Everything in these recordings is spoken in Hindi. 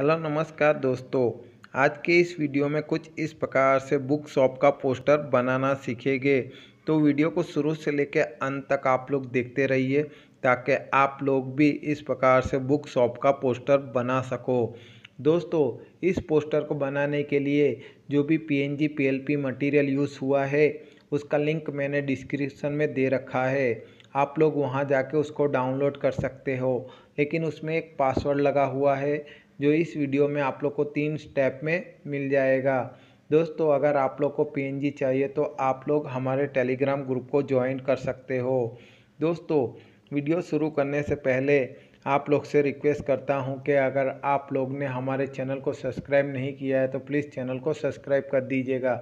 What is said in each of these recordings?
हेलो नमस्कार दोस्तों आज के इस वीडियो में कुछ इस प्रकार से बुक शॉप का पोस्टर बनाना सीखेंगे तो वीडियो को शुरू से लेकर अंत तक आप लोग देखते रहिए ताकि आप लोग भी इस प्रकार से बुक शॉप का पोस्टर बना सको दोस्तों इस पोस्टर को बनाने के लिए जो भी पीएनजी पीएलपी मटेरियल यूज़ हुआ है उसका लिंक मैंने डिस्क्रिप्शन में दे रखा है आप लोग वहां जाके उसको डाउनलोड कर सकते हो लेकिन उसमें एक पासवर्ड लगा हुआ है जो इस वीडियो में आप लोग को तीन स्टेप में मिल जाएगा दोस्तों अगर आप लोग को पीएनजी चाहिए तो आप लोग हमारे टेलीग्राम ग्रुप को ज्वाइन कर सकते हो दोस्तों वीडियो शुरू करने से पहले आप लोग से रिक्वेस्ट करता हूं कि अगर आप लोग ने हमारे चैनल को सब्सक्राइब नहीं किया है तो प्लीज़ चैनल को सब्सक्राइब कर दीजिएगा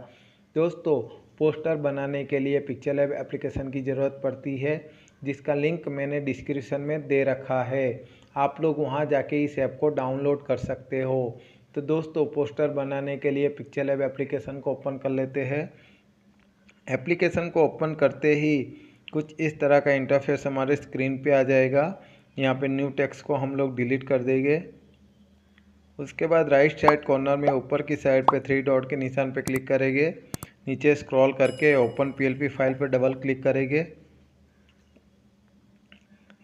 दोस्तों पोस्टर बनाने के लिए पिक्चर लैब एप्लीकेशन की ज़रूरत पड़ती है जिसका लिंक मैंने डिस्क्रिप्शन में दे रखा है आप लोग वहाँ जाके इस ऐप को डाउनलोड कर सकते हो तो दोस्तों पोस्टर बनाने के लिए पिक्चर लैब एप्लीकेशन को ओपन कर लेते हैं एप्लीकेशन को ओपन करते ही कुछ इस तरह का इंटरफेस हमारे स्क्रीन पे आ जाएगा यहाँ पे न्यू टेक्स्ट को हम लोग डिलीट कर देंगे उसके बाद राइट साइड कॉर्नर में ऊपर की साइड पे थ्री डॉट के निशान पे क्लिक करेंगे नीचे स्क्रॉल करके ओपन पीएलपी फाइल पर डबल क्लिक करेंगे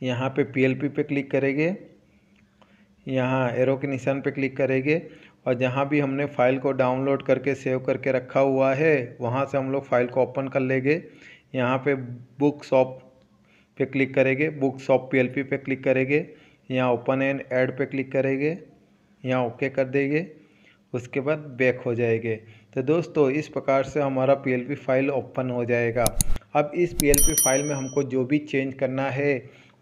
यहाँ पे पीएलपी पे क्लिक करेंगे यहाँ एरो के निशान पे क्लिक करेंगे और जहाँ भी हमने फ़ाइल को डाउनलोड करके सेव करके रखा हुआ है वहाँ से हम लोग फ़ाइल को ओपन कर लेंगे यहाँ पे बुक शॉप पे क्लिक करेंगे बुक शॉप पी पे क्लिक करेंगे यहाँ ओपन एंड ऐड पे क्लिक करेंगे यहाँ ओके कर देंगे उसके बाद बैक हो जाएंगे तो दोस्तों इस प्रकार से हमारा पी फाइल ओपन हो जाएगा अब इस पी फाइल में हमको जो भी चेंज करना है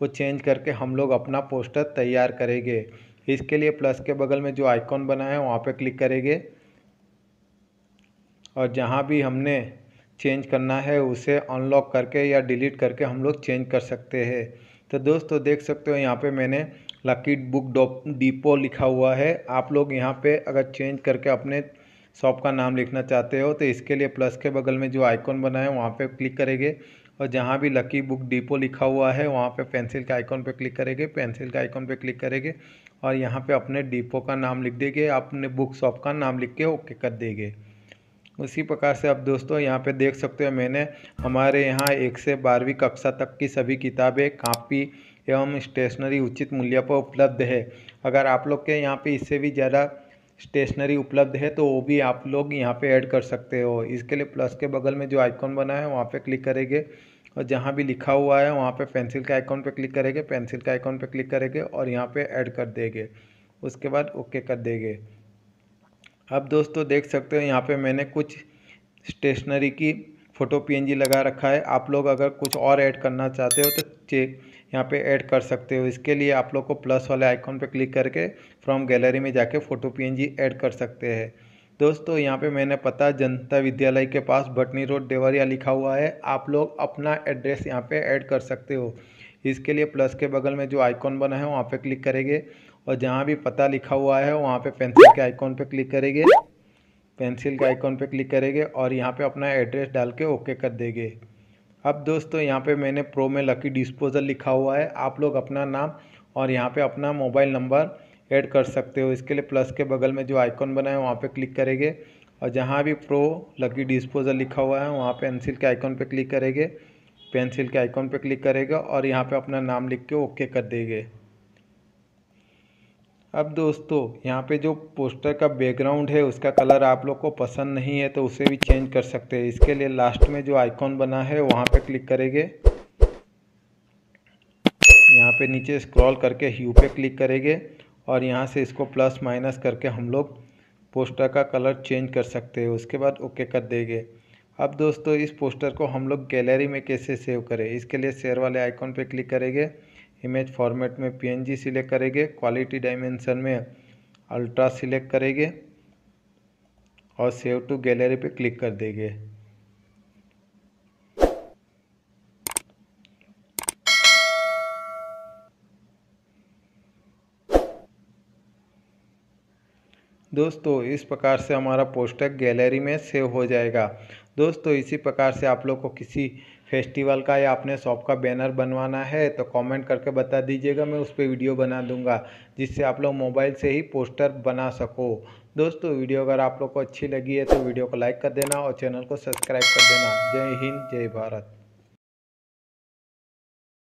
वो चेंज करके हम लोग अपना पोस्टर तैयार करेंगे इसके लिए प्लस के बगल में जो आइकॉन बना है वहाँ पे क्लिक करेंगे और जहाँ भी हमने चेंज करना है उसे अनलॉक करके या डिलीट करके हम लोग चेंज कर सकते हैं तो दोस्तों देख सकते हो यहाँ पे मैंने लकी बुक डिपो लिखा हुआ है आप लोग यहाँ पे अगर चेंज करके अपने शॉप का नाम लिखना चाहते हो तो इसके लिए प्लस के बगल में जो आइकॉन बना है वहाँ पे क्लिक करेंगे और जहाँ भी लकी बुक डिपो लिखा हुआ है वहाँ पे पेंसिल के आइकॉन पे क्लिक करेंगे पेंसिल के आइकॉन पे क्लिक करेंगे और यहाँ पे अपने डिपो का नाम लिख देंगे अपने बुक शॉप का नाम लिख के ओके कर देंगे उसी प्रकार से आप दोस्तों यहाँ पे देख सकते हो मैंने हमारे यहाँ एक से बारहवीं कक्षा तक की सभी किताबें कापी एवं स्टेशनरी उचित मूल्य पर उपलब्ध है अगर आप लोग के यहाँ पे इससे भी ज़्यादा स्टेशनरी उपलब्ध है तो वो भी आप लोग यहाँ पे ऐड कर सकते हो इसके लिए प्लस के बगल में जो आइकॉन बना है वहाँ पे क्लिक करेंगे और जहाँ भी लिखा हुआ है वहाँ पे पेंसिल के आइकॉन पे क्लिक करेंगे पेंसिल के आइकॉन पे क्लिक करेंगे और यहाँ पे ऐड कर देंगे उसके बाद ओके कर देंगे अब दोस्तों देख सकते हो यहाँ पर मैंने कुछ स्टेशनरी की फ़ोटो पी लगा रखा है आप लोग अगर कुछ और ऐड करना चाहते हो तो चेक यहाँ पे ऐड कर सकते हो इसके लिए आप लोग को प्लस वाले आइकॉन पे क्लिक करके फ्रॉम गैलरी में जाके फ़ोटो पीएनजी ऐड कर सकते हैं दोस्तों यहाँ पे मैंने पता जनता विद्यालय के पास भटनी रोड देवरिया लिखा हुआ है आप लोग अपना एड्रेस यहाँ पे ऐड कर सकते हो इसके लिए प्लस के बगल में जो आइकॉन बना है वहाँ पर क्लिक करेंगे और जहाँ भी पता लिखा हुआ है वहाँ पर पेंसिल के आइकॉन पर क्लिक करेंगे पेंसिल के आइकॉन पर क्लिक करेंगे और यहाँ पर अपना एड्रेस डाल के ओके कर देंगे अब दोस्तों यहाँ पे मैंने प्रो में लकी डिस्पोज़ल लिखा हुआ है आप लोग अपना नाम और यहाँ पे अपना मोबाइल नंबर ऐड कर सकते हो इसके लिए प्लस के बगल में जो आइकॉन बना है वहाँ पे क्लिक करेंगे और जहाँ भी प्रो लकी डिस्पोज़ल लिखा हुआ है वहाँ पे पेंसिल के आइकॉन पे क्लिक करेंगे पेंसिल के आइकॉन पे क्लिक करेगा और यहाँ पर अपना नाम लिख के ओके कर देंगे अब दोस्तों यहाँ पे जो पोस्टर का बैकग्राउंड है उसका कलर आप लोग को पसंद नहीं है तो उसे भी चेंज कर सकते हैं इसके लिए लास्ट में जो आइकॉन बना है वहाँ पे क्लिक करेंगे यहाँ पे नीचे स्क्रॉल करके ह्यू पे क्लिक करेंगे और यहाँ से इसको प्लस माइनस करके हम लोग पोस्टर का कलर चेंज कर सकते हैं उसके बाद ओके कर देंगे अब दोस्तों इस पोस्टर को हम लोग गैलरी में कैसे सेव करें इसके लिए शेयर वाले आइकॉन पर क्लिक करेंगे इमेज फॉर्मेट में पीएनजी सिलेक्ट करेंगे क्वालिटी डायमेंशन में अल्ट्रा सिलेक्ट करेंगे और सेव टू गैलरी पे क्लिक कर देंगे दोस्तों इस प्रकार से हमारा पोस्टर गैलरी में सेव हो जाएगा दोस्तों इसी प्रकार से आप लोग को किसी फेस्टिवल का या अपने शॉप का बैनर बनवाना है तो कमेंट करके बता दीजिएगा मैं उस पर वीडियो बना दूंगा जिससे आप लोग मोबाइल से ही पोस्टर बना सको दोस्तों वीडियो अगर आप लोग को अच्छी लगी है तो वीडियो को लाइक कर देना और चैनल को सब्सक्राइब कर देना जय हिंद जय भारत